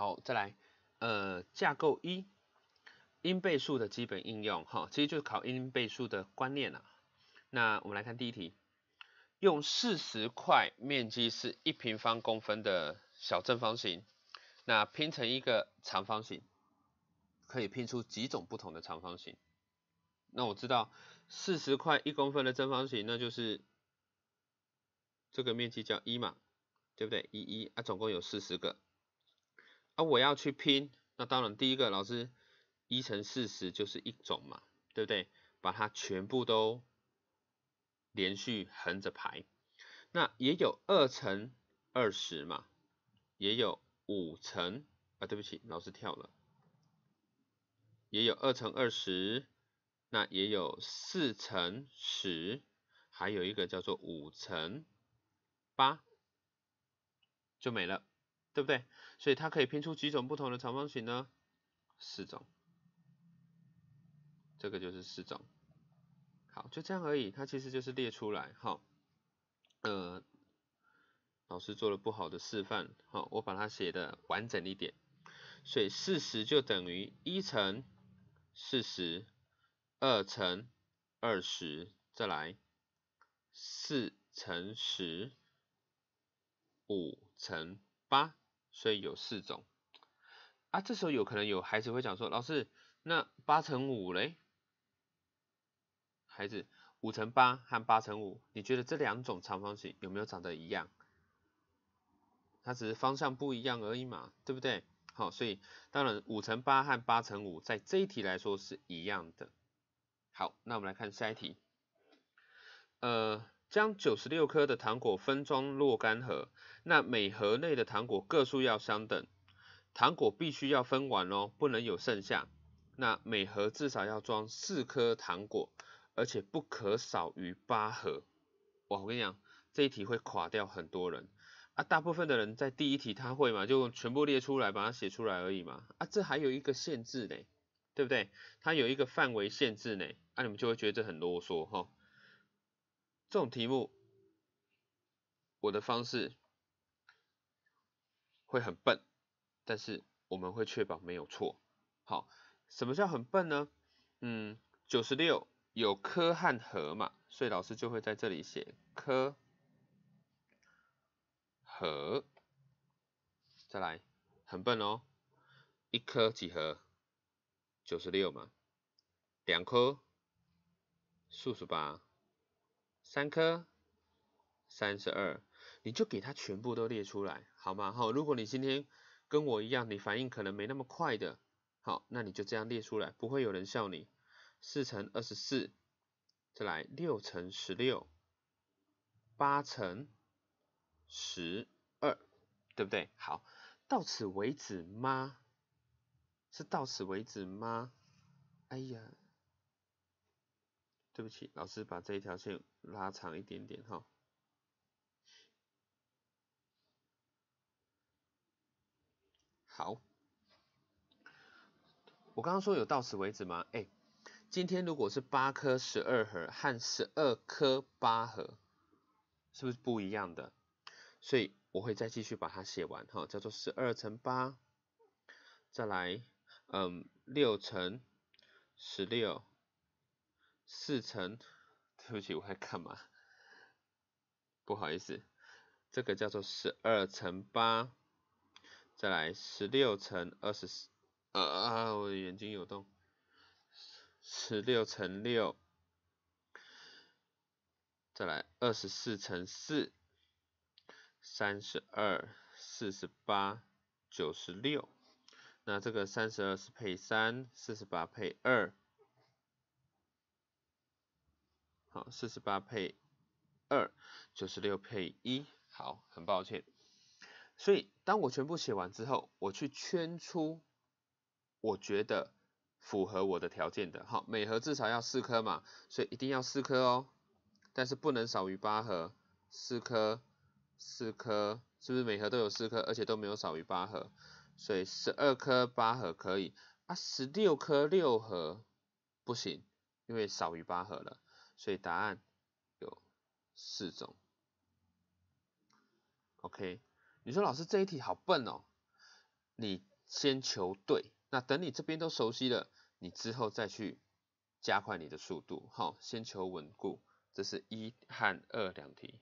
好，再来，呃，架构一，因倍数的基本应用，哈，其实就是考因倍数的观念啊。那我们来看第一题，用四十块面积是一平方公分的小正方形，那拼成一个长方形，可以拼出几种不同的长方形？那我知道，四十块一公分的正方形，那就是这个面积叫一嘛，对不对？一一啊，总共有四十个。啊，我要去拼，那当然第一个老师一乘四十就是一种嘛，对不对？把它全部都连续横着排，那也有二乘二十嘛，也有五乘啊，对不起，老师跳了，也有二乘二十，那也有四乘十，还有一个叫做五乘八，就没了。对不对？所以它可以拼出几种不同的长方形呢？四种，这个就是四种。好，就这样而已。它其实就是列出来，好，呃，老师做了不好的示范，好，我把它写的完整一点。所以四十就等于一乘四十二乘二十，再来四乘十五乘八。所以有四种啊，这时候有可能有孩子会讲说，老师，那八乘五嘞？孩子，五乘八和八乘五，你觉得这两种长方形有没有长得一样？它只是方向不一样而已嘛，对不对？好，所以当然五乘八和八乘五在这一题来说是一样的。好，那我们来看下一题，呃。将九十六颗的糖果分装若干盒，那每盒内的糖果个数要相等，糖果必须要分完哦，不能有剩下。那每盒至少要装四颗糖果，而且不可少于八盒。我我跟你讲，这一题会垮掉很多人啊！大部分的人在第一题他会嘛，就全部列出来，把它写出来而已嘛。啊，这还有一个限制呢，对不对？它有一个范围限制呢，啊，你们就会觉得这很啰嗦哈。这种题目，我的方式会很笨，但是我们会确保没有错。好，什么叫很笨呢？嗯，九十六有科和和嘛，所以老师就会在这里写科和。再来，很笨哦，一科几何？九十六嘛，两科四十八。三颗，三十二，你就给他全部都列出来，好吗？好，如果你今天跟我一样，你反应可能没那么快的，好，那你就这样列出来，不会有人笑你。四乘二十四，再来六乘十六，八乘十二，对不对？好，到此为止吗？是到此为止吗？哎呀！对不起，老师把这一条线拉长一点点哈。好，我刚刚说有到此为止吗？哎，今天如果是八颗十二盒和十二颗八盒，是不是不一样的？所以我会再继续把它写完哈，叫做十二乘八，再来，嗯，六乘十六。四乘，对不起，我在干嘛？不好意思，这个叫做十二乘八。再来，十六乘二十四，啊，我的眼睛有洞。十六乘六，再来，二十四乘四，三十二，四十八，九十六。那这个三十二是配三，四十八配二。好，四十八配二，九十六配一。好，很抱歉。所以当我全部写完之后，我去圈出我觉得符合我的条件的。好，每盒至少要四颗嘛，所以一定要四颗哦。但是不能少于八盒，四颗，四颗，是不是每盒都有四颗，而且都没有少于八盒？所以十二颗八盒可以，啊，十六颗六盒不行，因为少于八盒了。所以答案有四种，OK？你说老师这一题好笨哦，你先求对，那等你这边都熟悉了，你之后再去加快你的速度，好，先求稳固，这是一和二两题。